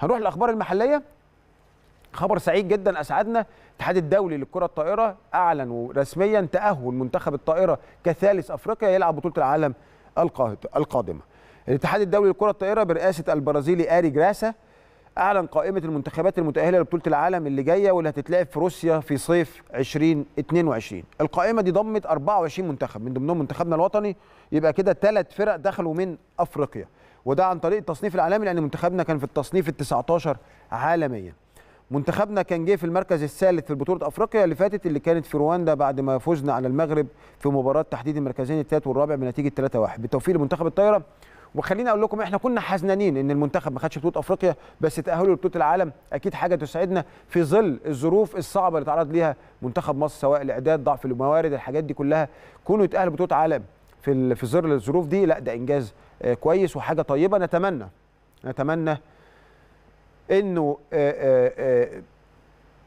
هنروح الاخبار المحليه خبر سعيد جدا اسعدنا الاتحاد الدولي للكره الطائره اعلن رسميا تاهل منتخب الطائره كثالث افريقيا يلعب بطوله العالم القادمه الاتحاد الدولي للكره الطائره برئاسه البرازيلي اري جراسا اعلن قائمه المنتخبات المتاهله لبطوله العالم اللي جايه واللي هتتلعب في روسيا في صيف 2022 القائمه دي ضمت 24 منتخب من ضمنهم منتخبنا الوطني يبقى كده ثلاث فرق دخلوا من افريقيا وده عن طريق التصنيف العالمي لان منتخبنا كان في التصنيف ال 19 عالميا منتخبنا كان جه في المركز الثالث في بطوله افريقيا اللي فاتت اللي كانت في رواندا بعد ما فزنا على المغرب في مباراه تحديد المركزين الثالث والرابع بنتيجه 3-1 بالتوفيق لمنتخب الطايره وخليني اقول لكم احنا كنا حزنانين ان المنتخب ما خدش بطوله افريقيا بس تاهله لبطوله العالم اكيد حاجه تسعدنا في ظل الظروف الصعبه اللي تعرض ليها منتخب مصر سواء الاعداد ضعف الموارد الحاجات دي كلها كونه يتاهل بطوله عالم في في ظل الظروف دي لا ده انجاز آه، كويس وحاجه طيبه نتمنى نتمنى انه آه، آه،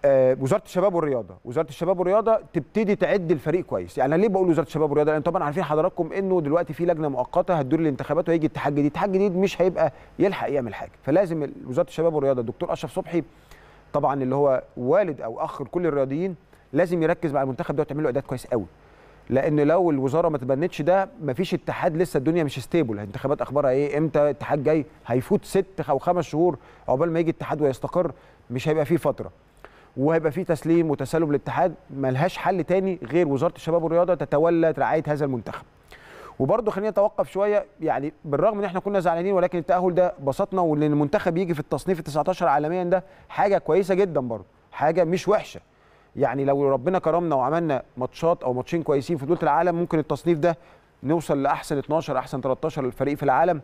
آه، وزاره الشباب والرياضه وزاره الشباب والرياضه تبتدي تعد الفريق كويس يعني انا ليه بقول وزاره الشباب والرياضه لان طبعا عارفين حضراتكم انه دلوقتي في لجنه مؤقته هتدور الانتخابات وهيجي اتحاد جديد اتحاد جديد مش هيبقى يلحق يعمل حاجه فلازم وزاره الشباب والرياضه الدكتور اشرف صبحي طبعا اللي هو والد او اخ كل الرياضيين لازم يركز مع المنتخب ده وتعمل له اعداد كويس قوي لان لو الوزاره ما تبنتش ده مفيش اتحاد لسه الدنيا مش ستيبل الانتخابات اخبارها ايه امتى الاتحاد جاي هيفوت ست او خمس شهور عقبال ما يجي اتحاد ويستقر مش هيبقى فيه فتره وهيبقى في تسليم وتسلم للاتحاد ملهاش حل تاني غير وزاره الشباب والرياضه تتولى رعايه هذا المنتخب. وبرضه خلينا نتوقف شويه يعني بالرغم ان احنا كنا زعلانين ولكن التاهل ده بسطنا وان المنتخب يجي في التصنيف ال 19 عالميا ده حاجه كويسه جدا برضه حاجه مش وحشه يعني لو ربنا كرمنا وعملنا ماتشات او ماتشين كويسين في دوله العالم ممكن التصنيف ده نوصل لاحسن 12 احسن 13 فريق في العالم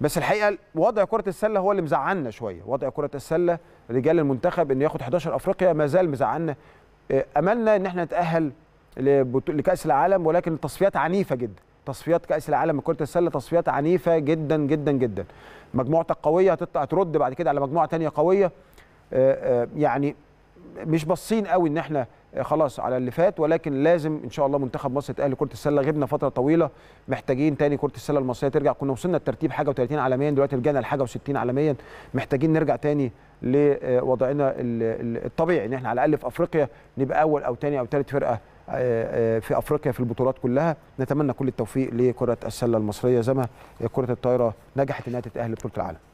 بس الحقيقه وضع كره السله هو اللي مزعلنا شويه وضع كره السله رجال المنتخب انه ياخد 11 افريقيا ما زال مزعلنا آه، املنا ان احنا نتاهل لكاس العالم ولكن التصفيات عنيفه جدا تصفيات كاس العالم لكره السله تصفيات عنيفه جدا جدا جدا مجموعتك قويه هترد بعد كده على مجموعه ثانيه قويه آه، آه، يعني مش باصين قوي ان احنا آه، خلاص على اللي فات ولكن لازم ان شاء الله منتخب مصر يتاهل لكره السله غبنا فتره طويله محتاجين تاني كره السله المصريه ترجع كنا وصلنا الترتيب حاجه و30 عالميا دلوقتي رجعنا لحاجه و60 عالميا محتاجين نرجع تاني لوضعنا الطبيعي ان احنا على الاقل في افريقيا نبقى اول او تاني او تالت فرقه آه، آه، في افريقيا في البطولات كلها نتمنى كل التوفيق لكره السله المصريه زي ما كره الطايره نجحت انها تتاهل لبطوله العالم